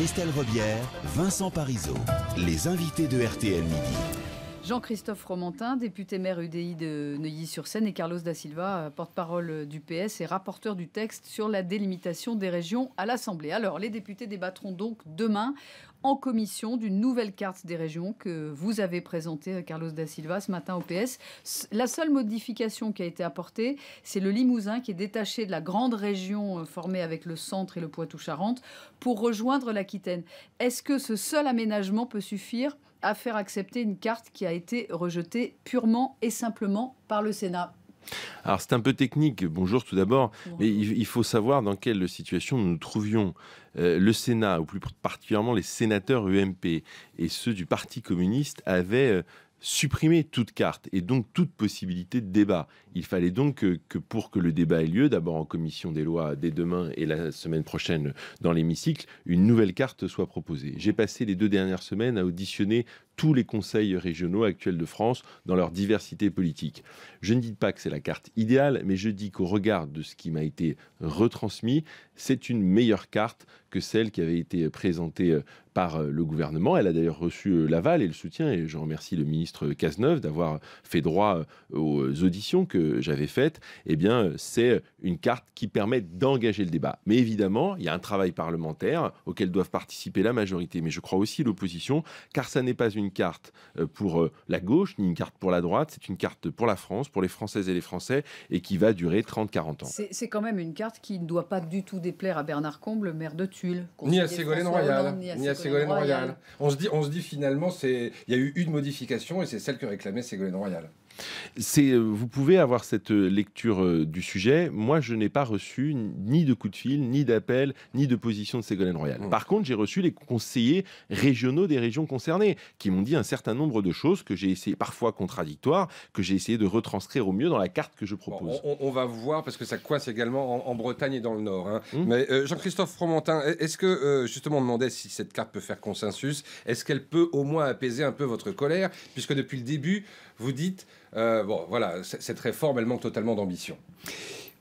Christelle Robière, Vincent Parisot. Les invités de RTL Midi. Jean-Christophe Romantin, député maire UDI de Neuilly-sur-Seine et Carlos da Silva, porte-parole du PS et rapporteur du texte sur la délimitation des régions à l'Assemblée. Alors, les députés débattront donc demain en commission d'une nouvelle carte des régions que vous avez présentée, euh, Carlos da Silva, ce matin au PS. La seule modification qui a été apportée, c'est le Limousin qui est détaché de la grande région euh, formée avec le centre et le Poitou-Charentes pour rejoindre l'Aquitaine. Est-ce que ce seul aménagement peut suffire à faire accepter une carte qui a été rejetée purement et simplement par le Sénat alors c'est un peu technique, bonjour tout d'abord, mais il, faut savoir dans quelle situation nous nous trouvions. Euh, le Sénat, ou plus particulièrement les sénateurs UMP e et ceux du Parti communiste, avaient... Euh, supprimé toute carte et donc toute possibilité de débat. Il fallait donc que pour que le débat ait lieu, d'abord en commission des lois dès demain et la semaine prochaine dans l'hémicycle, une nouvelle carte soit proposée. J'ai passé les deux dernières semaines à auditionner tous les conseils régionaux actuels de France dans leur diversité politique. Je ne dis pas que c'est la carte idéale, mais je dis qu'au regard de ce qui m'a été retransmis, c'est une meilleure carte que celle qui avait été présentée euh, par euh, le gouvernement. Elle a d'ailleurs reçu euh, l'aval et le soutien, et je remercie le ministre Cazeneuve d'avoir fait droit aux auditions que j'avais faites. Eh bien, c'est une carte qui permet d'engager le débat. Mais évidemment, il y a un travail parlementaire auquel doivent participer la majorité, mais je crois aussi l'opposition, car ça n'est pas une carte euh, pour euh, la gauche, ni une carte pour la droite. C'est une carte pour la France, pour les Françaises et les Français, et qui va durer 30-40 ans. C'est quand même une carte qui ne doit pas du tout déplaire à Bernard Comble, maire de Tulle. Ni à Ségolène Royal. On se dit, on se dit finalement, il y a eu une modification, et c'est celle que réclamait Ségolène Royal c'est, euh, vous pouvez avoir cette euh, lecture euh, du sujet. Moi, je n'ai pas reçu ni de coup de fil, ni d'appel, ni de position de Ségolène Royal. Mmh. Par contre, j'ai reçu les conseillers régionaux des régions concernées qui m'ont dit un certain nombre de choses que j'ai essayé, parfois contradictoires, que j'ai essayé de retranscrire au mieux dans la carte que je propose. on, on, va voir parce que ça coince également en, Bretagne et dans le Nord. Hein. Mmh. Mais Jean-Christophe Fromentin, e, est-ce que justement on demandait si cette carte peut faire consensus Est-ce qu'elle peut au moins apaiser un peu votre colère Puisque depuis le début, vous dites euh, bon, voilà, cette réforme, elle manque totalement d'ambition.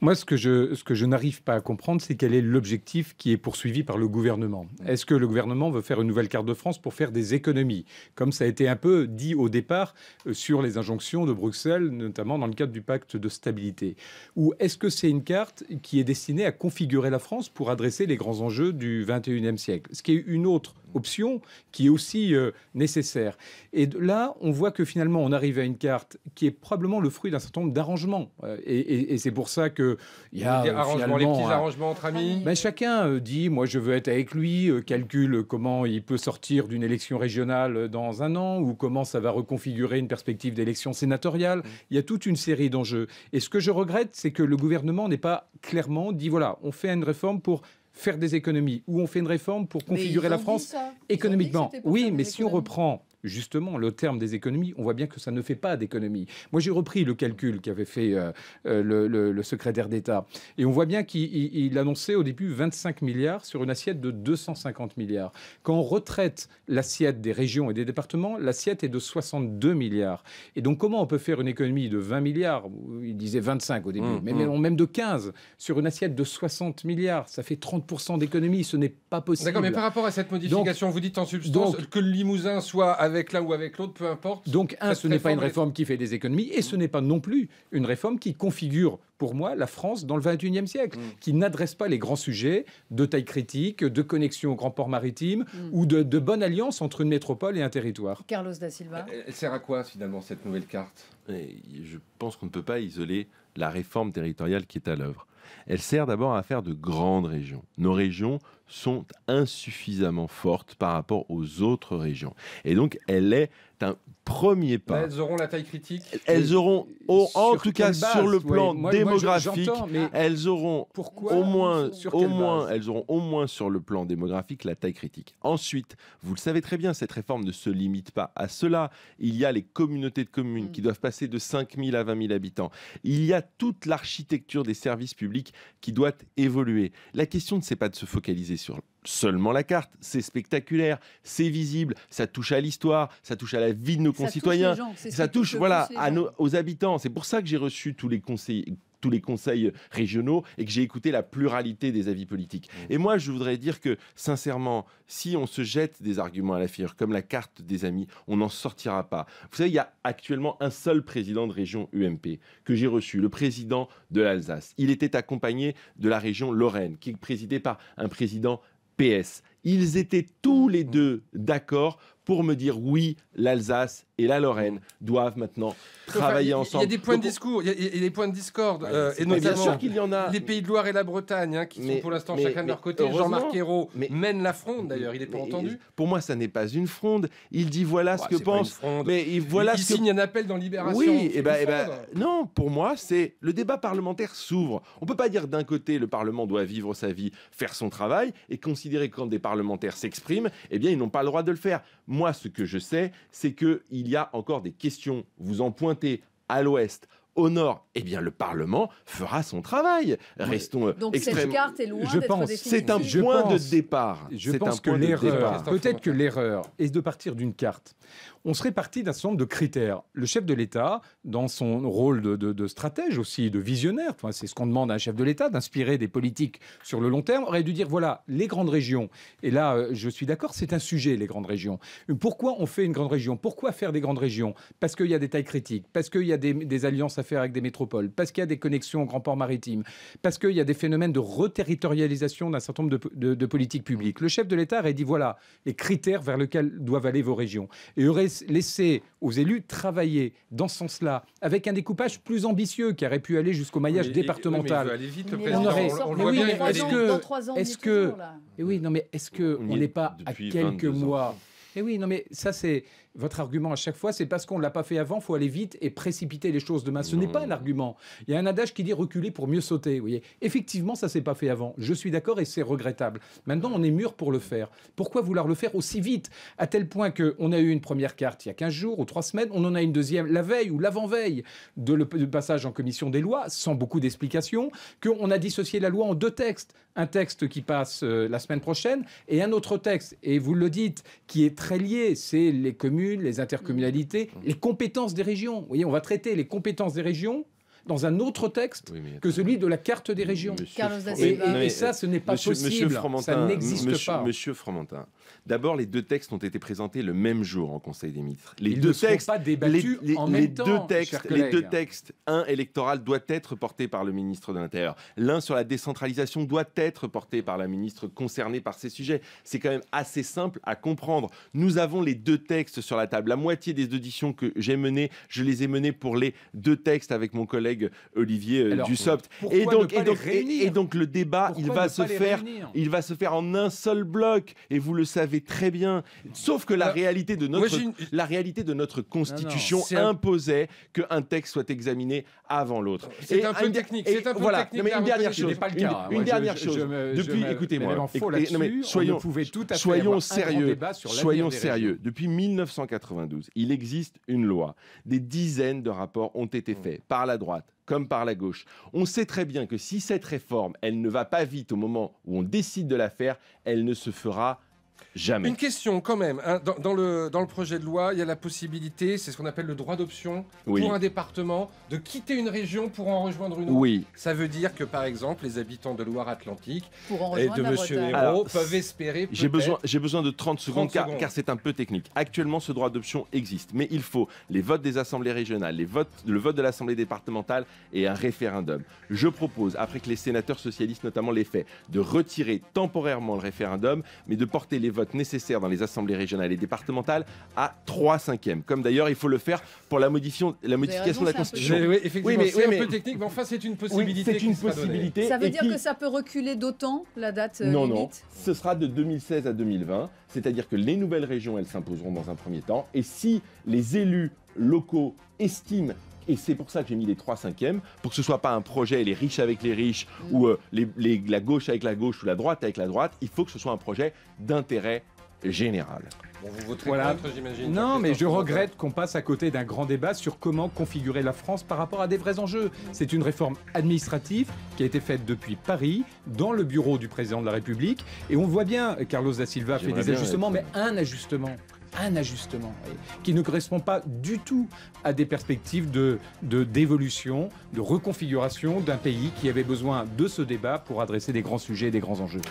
Moi, ce que je, ce que je n'arrive pas à comprendre, c'est quel est l'objectif qui est poursuivi par le gouvernement. Est-ce que le gouvernement veut faire une nouvelle carte de France pour faire des économies, comme ça a été un peu dit au départ euh, sur les injonctions de Bruxelles, notamment dans le cadre du pacte de stabilité Ou est-ce que c'est une carte qui est destinée à configurer la France pour adresser les grands enjeux du 21e siècle Ce qui est une autre option qui est aussi euh, nécessaire. Et là, on voit que finalement, on arrive à une carte qui est probablement le fruit d'un certain nombre d'arrangements. Euh, et, c'est pour ça que il y a euh, les, arrangements, petits arrangements entre amis. mais ben, chacun dit, moi, je veux être avec lui, calcule comment il peut sortir d'une élection régionale dans un an ou comment ça va reconfigurer une perspective d'élection sénatoriale. Mmh. Il y a toute une série d'enjeux. Et ce que je regrette, c'est que le gouvernement n'est pas clairement dit, voilà, on fait une réforme pour faire des économies, où on fait une réforme pour configurer la France économiquement. Oui, mais si on reprend justement le terme des économies, on voit bien que ça ne fait pas d'économie. Moi, j'ai repris le calcul qu'avait fait euh, euh, le, secrétaire d'État. Et on voit bien qu'il annonçait au début 25 milliards sur une assiette de 250 milliards. Quand on retraite l'assiette des régions et des départements, l'assiette est de 62 milliards. Et donc, comment on peut faire une économie de 20 milliards Il disait 25 au début, mmh, mais mmh. même de 15 sur une assiette de 60 milliards. Ça fait 30% d'économie. Ce n'est pas possible. D'accord, mais par rapport à cette modification, vous dites en substance que le Limousin soit avec l'un ou avec l'autre, peu importe. Donc, un, ce n'est pas une réforme qui fait des économies, et ce n'est pas non plus une réforme qui configure pour moi, la France dans le 21e siècle, mm. qui n'adresse pas les grands sujets de taille critique, de connexion au grand port maritime mm. ou de, bonne alliance entre une métropole et un territoire. Carlos da Silva. Elle sert à quoi finalement cette nouvelle carte Je pense qu'on ne peut pas isoler la réforme territoriale qui est à l'œuvre. Elle sert d'abord à faire de grandes régions. Nos régions sont insuffisamment fortes par rapport aux autres régions. Et donc, elle est un premier pas. elles auront la taille critique. Elles auront, en tout cas sur le plan démographique, mais elles auront au moins, sur au moins, elles auront au moins sur le plan démographique la taille critique. Ensuite, vous le savez très bien, cette réforme ne se limite pas à cela. Il y a les communautés de communes mm. qui doivent passer de 5 000 à 20 000 habitants. Il y a toute l'architecture des services publics qui doit évoluer. La question ne c'est pas de se focaliser sur seulement la carte. C'est spectaculaire, c'est visible, ça touche à l'histoire, ça touche à la vie de nos concitoyens, ça touche voilà aux habitants. C'est pour ça que j'ai reçu tous les conseils tous les conseils régionaux et que j'ai écouté la pluralité des avis politiques. Mmh. Et moi, je voudrais dire que, sincèrement, si on se jette des arguments à la figure, comme la carte des amis, on n'en sortira pas. Vous savez, il y a actuellement un seul président de région UMP que j'ai reçu, le président de l'Alsace. Il était accompagné de la région Lorraine, qui est présidée par un président PS. Ils étaient tous les deux d'accord pour me dire oui, l'Alsace et la Lorraine doivent maintenant travailler ensemble. Il y a des points de discours, il y, a, des points de discorde, euh, et bien sûr qu'il y en a. les Pays de Loire et la Bretagne, hein, qui sont pour l'instant chacun de leur côté. Jean-Marc Ayrault mène la fronde, d'ailleurs, il n'est pas entendu. Pour moi, ça n'est pas une fronde. Il dit voilà ce que pense. Mais il, voilà signe un appel dans Libération. Oui, et eh ben, eh ben non, pour moi, c'est le débat parlementaire s'ouvre. On peut pas dire d'un côté le Parlement doit vivre sa vie, faire son travail, et considérer que quand des parlementaires s'expriment, eh bien, ils n'ont pas le droit de le faire. Moi, ce que je sais, c'est qu'il y a encore des questions, vous en pointez à l'ouest, au nord, eh bien le Parlement fera son travail. Restons euh, Donc je pense, C'est un point de départ. Je pense que l'erreur, peut-être que l'erreur est de partir d'une carte. On serait parti d'un certain de critères. Le chef de l'État, dans son rôle de, stratège aussi, de visionnaire, c'est ce qu'on demande à un chef de l'État, d'inspirer des politiques sur le long terme, aurait dû dire voilà, les grandes régions. Et là, euh, je suis d'accord, c'est un sujet, les grandes régions. Pourquoi on fait une grande région Pourquoi faire des grandes régions Parce qu'il y a des tailles critiques, parce qu'il y a des, des alliances à avec des métropoles, parce qu'il y a des connexions au grand port maritime, parce qu'il y a des phénomènes de reterritorialisation d'un certain nombre de, politiques publiques. Le chef de l'État aurait dit voilà les critères vers lesquels doivent aller vos régions. Et aurait laissé aux élus travailler dans ce sens-là, avec un découpage plus ambitieux qui aurait pu aller jusqu'au maillage départemental. mais on aurait... Est-ce que, est-ce eh oui, non, mais est-ce que on n'est pas à quelques mois et eh oui, non, mais ça, c'est votre argument à chaque fois, c'est parce qu'on ne l'a pas fait avant, faut aller vite et précipiter les choses demain. Ce n'est pas un argument. Il y a un adage qui dit reculer pour mieux sauter. Vous voyez. Effectivement, ça s'est pas fait avant. Je suis d'accord et c'est regrettable. Maintenant, on est mûr pour le faire. Pourquoi vouloir le faire aussi vite À tel point qu'on a eu une première carte il y a 15 jours ou 3 semaines, on en a une deuxième la veille ou l'avant-veille de le passage en commission des lois, sans beaucoup d'explications, qu'on a dissocié la loi en deux textes. Un texte qui passe euh, la semaine prochaine et un autre texte, et vous le dites, qui est très lié, c'est les communes les intercommunalités, mmh. les compétences des régions. Vous voyez, on va traiter les compétences des régions dans un autre texte que celui de la carte des régions. mais et, ça, ce n'est pas possible. ça n'existe pas. Monsieur Fromentin, d'abord, les deux textes ont été présentés le même jour en Conseil des ministres. Les deux textes, pas débattus les, deux textes, les deux textes, un électoral doit être porté par le ministre de l'Intérieur. L'un sur la décentralisation doit être porté par la ministre concernée par ces sujets. C'est quand même assez simple à comprendre. Nous avons les deux textes sur la table. La moitié des auditions que j'ai menées, je les ai menées pour les deux textes avec mon collègue Olivier euh, Dussopt. Et donc, et, donc, le débat, il va se faire, il va se faire en un seul bloc. Et vous le savez très bien. Sauf que la réalité de notre, la réalité de notre constitution imposait que imposait un... qu'un texte soit examiné avant l'autre. C'est un peu technique. C'est un mais une dernière chose. Pas le cas. Une, dernière chose. Depuis, écoutez-moi. soyons sérieux. Soyons sérieux. Depuis 1992, il existe une loi. Des dizaines de rapports ont été faits par la droite comme par la gauche. On sait très bien que si cette réforme, elle ne va pas vite au moment où on décide de la faire, elle ne se fera Jamais. Une question quand même. Hein. dans, le, dans le projet de loi, il y a la possibilité, c'est ce qu'on appelle le droit d'option, pour un département, de quitter une région pour en rejoindre une autre. Oui. Ça veut dire que, par exemple, les habitants de Loire-Atlantique et de M. Hérault peuvent espérer. J'ai besoin, besoin de 30 secondes, car, c'est un peu technique. Actuellement, ce droit d'option existe, mais il faut les votes des assemblées régionales, les votes, le vote de l'assemblée départementale et un référendum. Je propose, après que les sénateurs socialistes notamment l'aient fait, de retirer temporairement le référendum, mais de porter les votes nécessaires dans les assemblées régionales et départementales à 3 cinquièmes. Comme d'ailleurs, il faut le faire pour la, modification, la modification de la Constitution. Oui, c'est un peu technique, mais enfin, c'est une possibilité. Ça veut dire que ça peut reculer d'autant la date euh, limite Non, non. Ce sera de 2016 à 2020. C'est-à-dire que les nouvelles régions, elles s'imposeront dans un premier temps. Et si les élus locaux estiment et c'est pour ça que j'ai mis les 3 cinquièmes, pour que ce soit pas un projet les riches avec les riches, mm. ou euh, les, la gauche avec la gauche, ou la droite avec la droite, il faut que ce soit un projet d'intérêt général. vous voilà. j'imagine. Non, mais je regrette qu'on passe à côté d'un grand débat sur comment configurer la France par rapport à des vrais enjeux. C'est une réforme administrative qui a été faite depuis Paris, dans le bureau du président de la République, et on voit bien, Carlos da Silva fait des ajustements, mais un ajustement un ajustement qui ne correspond pas du tout à des perspectives de, d'évolution, de reconfiguration d'un pays qui avait besoin de ce débat pour adresser des grands sujets et des grands enjeux.